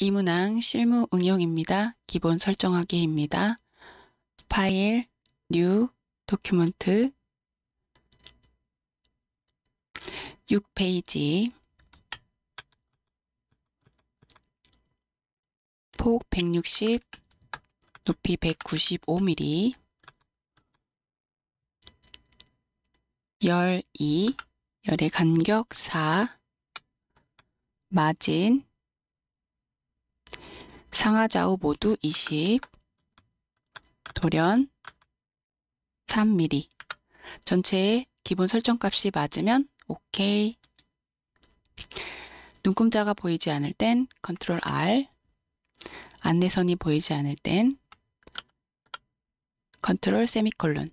이문항 실무 응용입니다. 기본 설정하기입니다. 파일, 뉴, 도큐먼트, 6페이지, 폭 160, 높이 195mm, 열 2, 열의 간격 4, 마진 상하좌우 모두 20, 돌연 3mm. 전체의 기본 설정값이 맞으면 OK. 눈금자가 보이지 않을 땐 Ctrl R, 안내선이 보이지 않을 땐 Ctrl 세미콜론,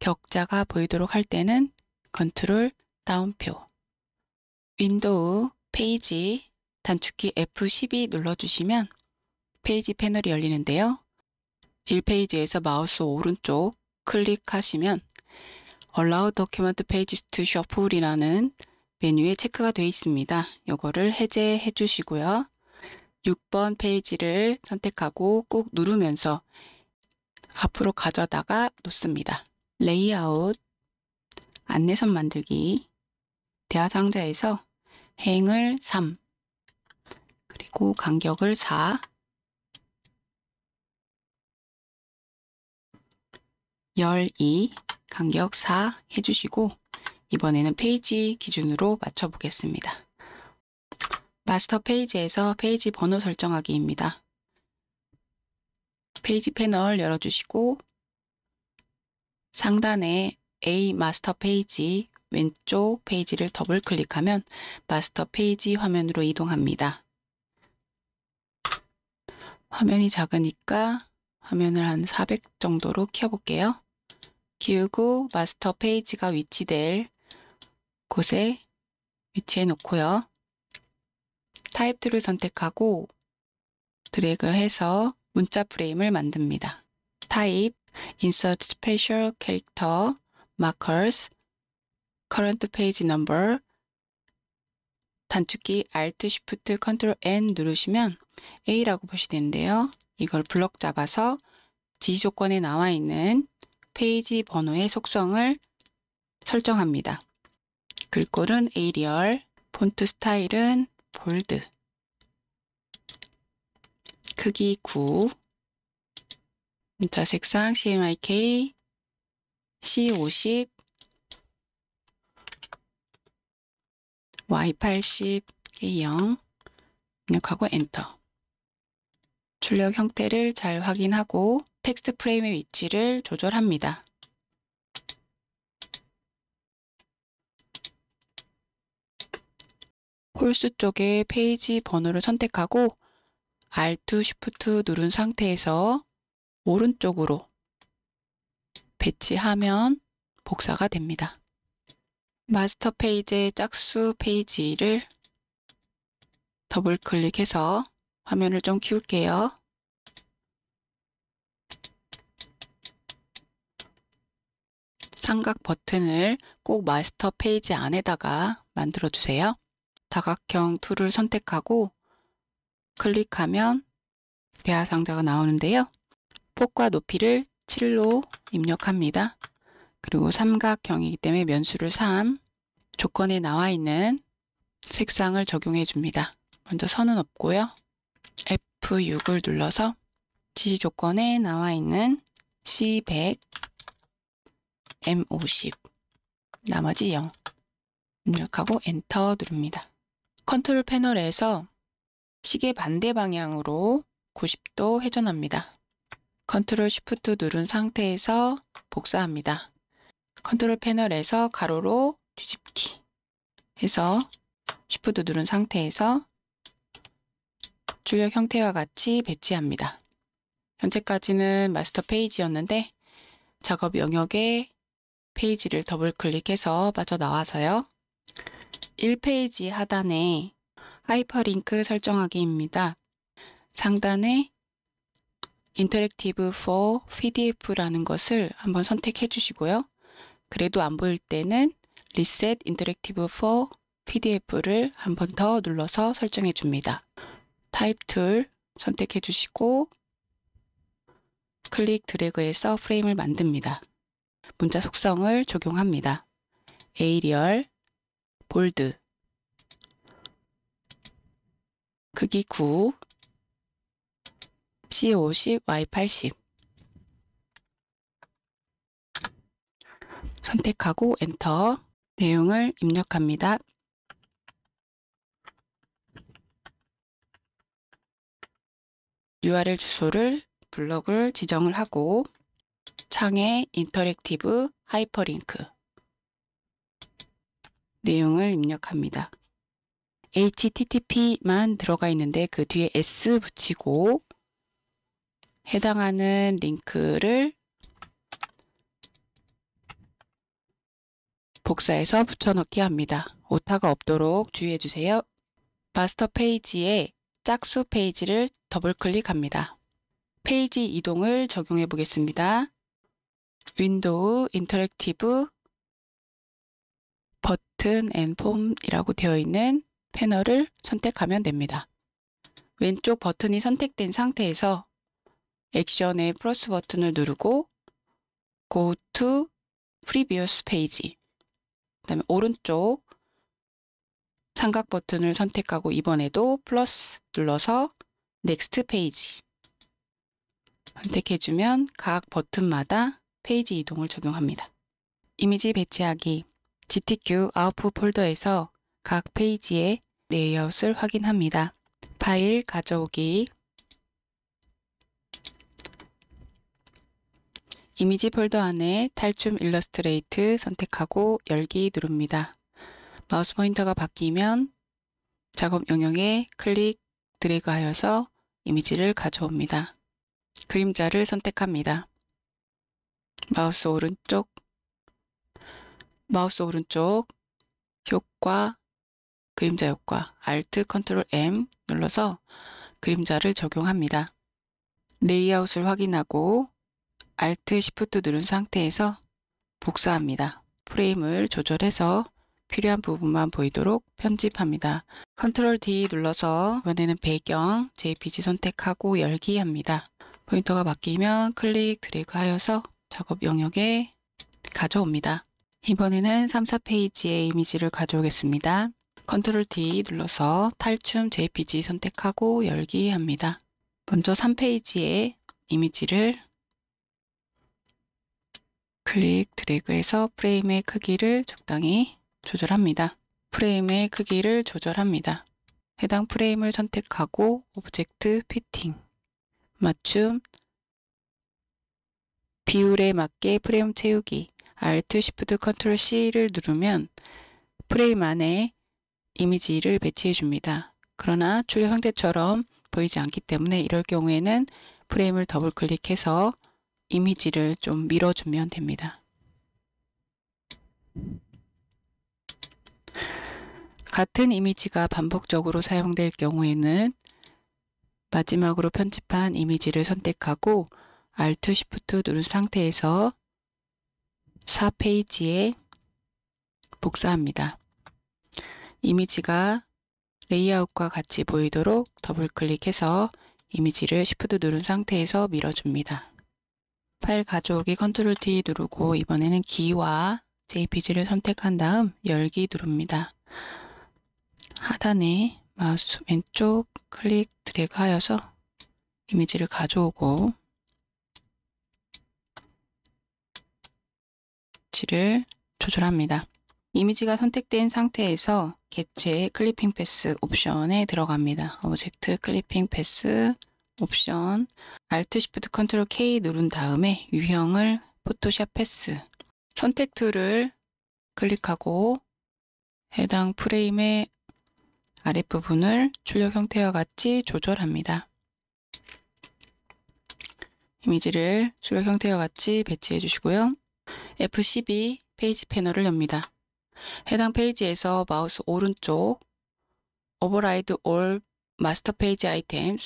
격자가 보이도록 할 때는 Ctrl 다운표, 윈도우 페이지 단축키 F12 눌러주시면 페이지 패널이 열리는데요. 1페이지에서 마우스 오른쪽 클릭하시면 Allow Document Pages to Shuffle이라는 메뉴에 체크가 되어 있습니다. 이거를 해제해 주시고요. 6번 페이지를 선택하고 꾹 누르면서 앞으로 가져다가 놓습니다. 레이아웃, 안내선 만들기, 대화 상자에서 행을 3, 그리고 간격을 4, 12 간격 4 해주시고 이번에는 페이지 기준으로 맞춰보겠습니다. 마스터 페이지에서 페이지 번호 설정하기입니다. 페이지 패널 열어주시고 상단에 A 마스터 페이지 왼쪽 페이지를 더블 클릭하면 마스터 페이지 화면으로 이동합니다. 화면이 작으니까 화면을 한 400 정도로 키워볼게요. 기우고 마스터 페이지가 위치될 곳에 위치해 놓고요. 타입 2을 선택하고 드래그 해서 문자 프레임을 만듭니다. 타입, insert special character, markers, current page number, 단축키 Alt, Shift, Ctrl, N 누르시면 A라고 표시되는데요. 이걸 블럭 잡아서 지시 조건에 나와 있는 페이지 번호의 속성을 설정합니다. 글꼴은 에리얼, 폰트 스타일은 볼드, 크기 9, 문자 색상 CMYK, C50, Y80, K0 입력하고 엔터. 출력 형태를 잘 확인하고 텍스트 프레임의 위치를 조절합니다. 홀수 쪽에 페이지 번호를 선택하고 Alt Shift 누른 상태에서 오른쪽으로 배치하면 복사가 됩니다. 마스터 페이지의 짝수 페이지를 더블 클릭해서 화면을 좀 키울게요. 삼각 버튼을 꼭 마스터 페이지 안에다가 만들어 주세요. 다각형 툴을 선택하고 클릭하면 대화 상자가 나오는데요. 폭과 높이를 7로 입력합니다. 그리고 삼각형이기 때문에 면수를 3, 조건에 나와 있는 색상을 적용해 줍니다. 먼저 선은 없고요. F6을 눌러서 지시 조건에 나와 있는 C100 M50 나머지 0 입력하고 엔터 누릅니다. 컨트롤 패널에서 시계 반대 방향으로 90도 회전합니다. 컨트롤 쉬프트 누른 상태에서 복사합니다. 컨트롤 패널에서 가로로 뒤집기 해서 쉬프트 누른 상태에서 출력 형태와 같이 배치합니다. 현재까지는 마스터 페이지였는데 작업 영역에 페이지를 더블 클릭해서 빠져나와서요. 1페이지 하단에 하이퍼링크 설정하기입니다. 상단에 인터랙티브 for PDF라는 것을 한번 선택해 주시고요. 그래도 안 보일 때는 리셋 인터랙티브 for PDF를 한번더 눌러서 설정해 줍니다. 타입 툴 선택해 주시고 클릭 드래그해서 프레임을 만듭니다. 문자 속성을 적용합니다. 에이리얼, 볼드, 크기 9, C50, Y80 선택하고 엔터 내용을 입력합니다. URL 주소를 블럭을 지정을 하고 창에 인터랙티브 하이퍼링크 내용을 입력합니다. http만 들어가 있는데 그 뒤에 s 붙이고 해당하는 링크를 복사해서 붙여넣기 합니다. 오타가 없도록 주의해 주세요. 마스터 페이지에 짝수 페이지를 더블 클릭합니다. 페이지 이동을 적용해 보겠습니다. 윈도우, 인터랙티브, 버튼 앤 폼이라고 되어 있는 패널을 선택하면 됩니다. 왼쪽 버튼이 선택된 상태에서 액션의 플러스 버튼을 누르고 Go to Previous Page 그 다음에 오른쪽 삼각 버튼을 선택하고 이번에도 플러스 눌러서 Next Page 선택해주면 각 버튼마다 페이지 이동을 적용합니다. 이미지 배치하기 GTQ 아웃풋 폴더에서 각 페이지의 레이아웃을 확인합니다. 파일 가져오기 이미지 폴더 안에 탈춤 일러스트레이트 선택하고 열기 누릅니다. 마우스 포인터가 바뀌면 작업 영역에 클릭, 드래그하여서 이미지를 가져옵니다. 그림자를 선택합니다. 마우스 오른쪽, 마우스 오른쪽, 효과, 그림자 효과, Alt, Ctrl, M 눌러서 그림자를 적용합니다. 레이아웃을 확인하고 Alt, Shift 누른 상태에서 복사합니다. 프레임을 조절해서 필요한 부분만 보이도록 편집합니다. Ctrl D 눌러서 이번에는 배경, JPG 선택하고 열기합니다. 포인터가 바뀌면 클릭, 드래그 하여서 작업 영역에 가져옵니다. 이번에는 3, 4페이지의 이미지를 가져오겠습니다. 컨트롤 D 눌러서 탈춤 JPG 선택하고 열기 합니다. 먼저 3페이지의 이미지를 클릭 드래그해서 프레임의 크기를 적당히 조절합니다. 프레임의 크기를 조절합니다. 해당 프레임을 선택하고 오브젝트 피팅, 맞춤, 비율에 맞게 프레임 채우기 Alt, Shift, Ctrl, C를 누르면 프레임 안에 이미지를 배치해 줍니다. 그러나 출력 상태처럼 보이지 않기 때문에 이럴 경우에는 프레임을 더블 클릭해서 이미지를 좀 밀어주면 됩니다. 같은 이미지가 반복적으로 사용될 경우에는 마지막으로 편집한 이미지를 선택하고 Alt Shift 누른 상태에서 4페이지에 복사합니다. 이미지가 레이아웃과 같이 보이도록 더블 클릭해서 이미지를 Shift 누른 상태에서 밀어줍니다. 파일 가져오기 Ctrl T 누르고 이번에는 기와 JPG를 선택한 다음 열기 누릅니다. 하단에 마우스 왼쪽 클릭 드래그하여서 이미지를 가져오고 위치를 조절합니다. 이미지가 선택된 상태에서 개체 클리핑 패스 옵션에 들어갑니다. 오브젝트 클리핑 패스 옵션 Alt Shift Ctrl K 누른 다음에 유형을 포토샵 패스 선택 툴을 클릭하고 해당 프레임의 아랫부분을 출력 형태와 같이 조절합니다. 이미지를 출력 형태와 같이 배치해 주시고요. F12 페이지 패널을 엽니다. 해당 페이지에서 마우스 오른쪽 Override All Master Page i t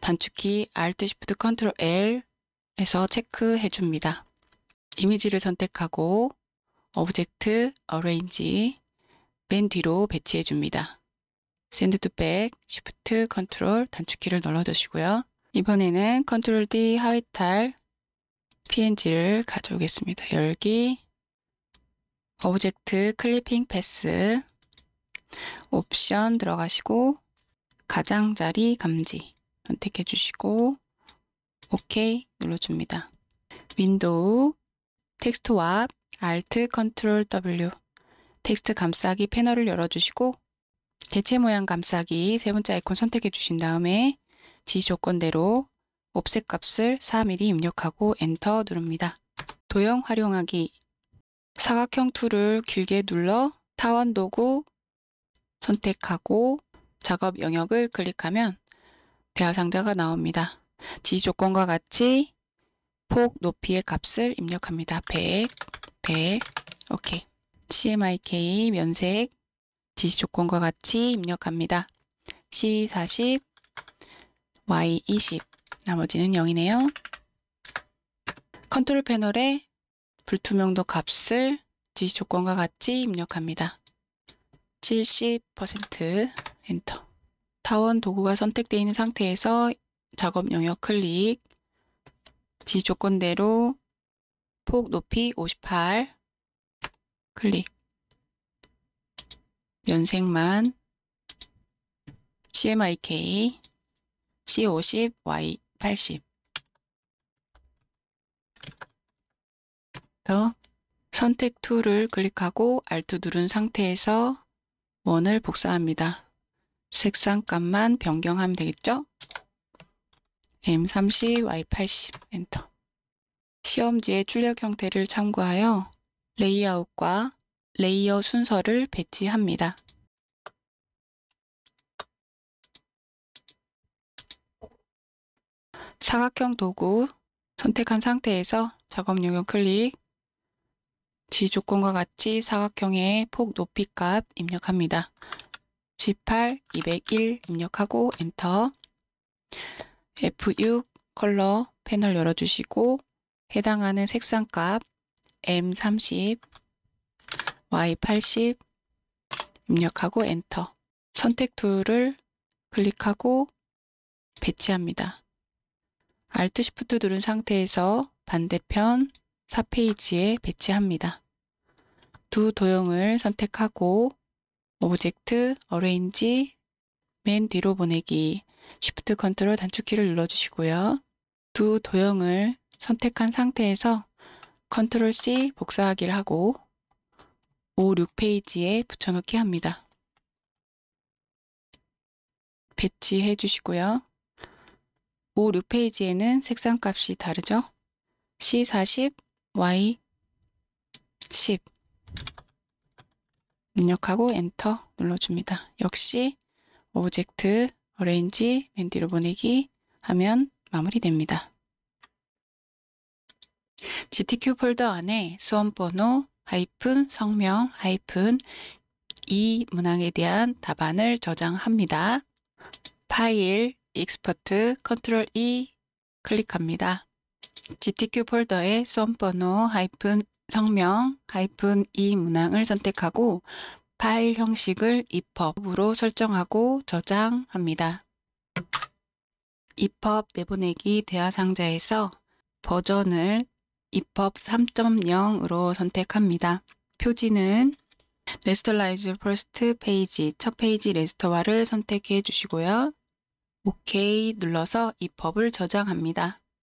단축키 Alt Shift Ctrl L 에서 체크해 줍니다. 이미지를 선택하고 오브젝트 어레인지 맨 뒤로 배치해 줍니다. 샌드 투백 Shift Ctrl 단축키를 눌러 주시고요. 이번에는 Ctrl D 하위탈 png를 가져오겠습니다. 열기, 오브젝트, 클리핑 패스, 옵션 들어가시고 가장자리 감지 선택해 주시고 OK 눌러줍니다. 윈도우, 텍스트와 Alt, Ctrl, W 텍스트 감싸기 패널을 열어주시고 개체 모양 감싸기 세 번째 아이콘 선택해 주신 다음에 지시 조건대로 옵셋 값을 4mm 입력하고 엔터 누릅니다. 도형 활용하기 사각형 툴을 길게 눌러 타원 도구 선택하고 작업 영역을 클릭하면 대화 상자가 나옵니다. 지 조건과 같이 폭 높이의 값을 입력합니다. 100, 100, 오케이. CMYK 면색 지시 조건과 같이 입력합니다. C40, Y20 나머지는 0이네요. 컨트롤 패널에 불투명도 값을 지시 조건과 같이 입력합니다. 70% 엔터 타원 도구가 선택되어 있는 상태에서 작업 영역 클릭 지시 조건대로 폭 높이 58 클릭 연색만 CMYK C50Y 80 선택 툴을 클릭하고 Alt 누른 상태에서 원을 복사합니다. 색상값만 변경하면 되겠죠? M30, Y80 엔터 시험지의 출력 형태를 참고하여 레이아웃과 레이어 순서를 배치합니다. 사각형 도구 선택한 상태에서 작업 용역 클릭 지 조건과 같이 사각형의 폭 높이 값 입력합니다. 18, 201 입력하고 엔터 F6 컬러 패널 열어주시고 해당하는 색상 값 M30, Y80 입력하고 엔터 선택 툴을 클릭하고 배치합니다. Alt Shift 누른 상태에서 반대편 4페이지에 배치합니다. 두 도형을 선택하고 오브젝트, 어레인지, 맨 뒤로 보내기, Shift 컨트롤 단축키를 눌러주시고요. 두 도형을 선택한 상태에서 컨트롤 C 복사하기를 하고 5, 6페이지에 붙여넣기 합니다. 배치해 주시고요. 5, 6페이지에는 색상값이 다르죠. C40, Y10 입력하고 엔터 눌러줍니다. 역시 오브젝트, 어레인지, 맨 뒤로 보내기 하면 마무리됩니다. GTQ 폴더 안에 수험번호, 하이픈, 성명, 하이픈, 이 문항에 대한 답안을 저장합니다. 파일, 익스퍼트 컨트롤 E 클릭합니다. GTQ 폴더에 수험 번호 하이픈 성명 하이픈 E 문항을 선택하고 파일 형식을 EPUB으로 설정하고 저장합니다. EPUB 내보내기 대화 상자에서 버전을 EPUB 3.0으로 선택합니다. 표지는 레스터라이즈 퍼스트 페이지 첫 페이지 레스터화를 선택해 주시고요. OK 눌러서 이 법을 저장합니다.